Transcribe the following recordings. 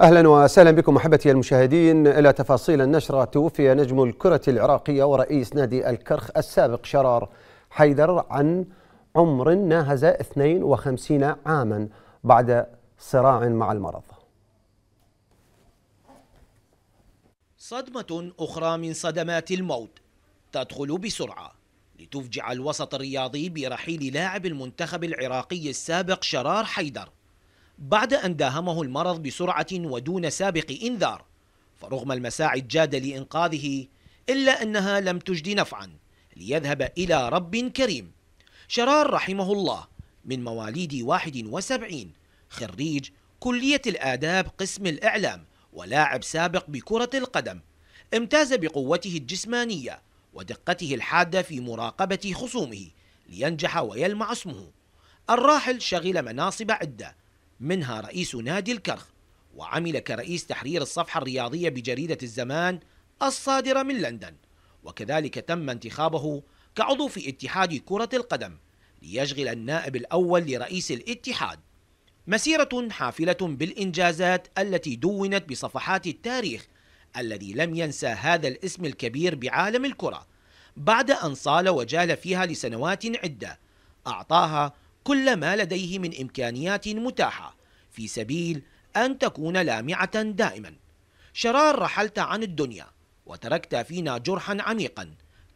اهلا وسهلا بكم احبتي المشاهدين الى تفاصيل النشره توفي نجم الكره العراقيه ورئيس نادي الكرخ السابق شرار حيدر عن عمر ناهز 52 عاما بعد صراع مع المرض. صدمه اخرى من صدمات الموت تدخل بسرعه لتفجع الوسط الرياضي برحيل لاعب المنتخب العراقي السابق شرار حيدر بعد أن داهمه المرض بسرعة ودون سابق إنذار فرغم المساعي الجادة لإنقاذه إلا أنها لم تجد نفعا ليذهب إلى رب كريم شرار رحمه الله من مواليد 71 خريج كلية الآداب قسم الإعلام ولاعب سابق بكرة القدم امتاز بقوته الجسمانية ودقته الحادة في مراقبة خصومه لينجح ويلمع اسمه الراحل شغل مناصب عدة منها رئيس نادي الكرخ وعمل كرئيس تحرير الصفحة الرياضية بجريدة الزمان الصادرة من لندن وكذلك تم انتخابه كعضو في اتحاد كرة القدم ليشغل النائب الأول لرئيس الاتحاد مسيرة حافلة بالإنجازات التي دونت بصفحات التاريخ الذي لم ينسى هذا الاسم الكبير بعالم الكرة بعد أن صال وجال فيها لسنوات عدة أعطاها كل ما لديه من إمكانيات متاحة في سبيل أن تكون لامعة دائما شرار رحلت عن الدنيا وتركت فينا جرحا عميقا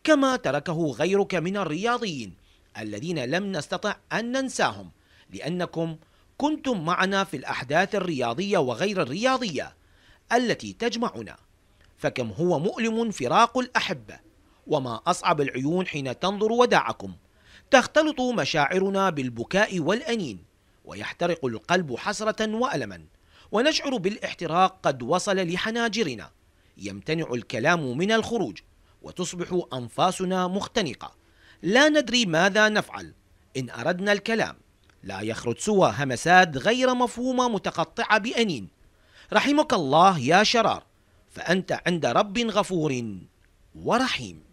كما تركه غيرك من الرياضيين الذين لم نستطع أن ننساهم لأنكم كنتم معنا في الأحداث الرياضية وغير الرياضية التي تجمعنا فكم هو مؤلم فراق الأحبة وما أصعب العيون حين تنظر وداعكم تختلط مشاعرنا بالبكاء والأنين ويحترق القلب حسرة وألما ونشعر بالاحتراق قد وصل لحناجرنا يمتنع الكلام من الخروج وتصبح أنفاسنا مختنقة لا ندري ماذا نفعل إن أردنا الكلام لا يخرج سوى همسات غير مفهومة متقطعة بأنين رحمك الله يا شرار فأنت عند رب غفور ورحيم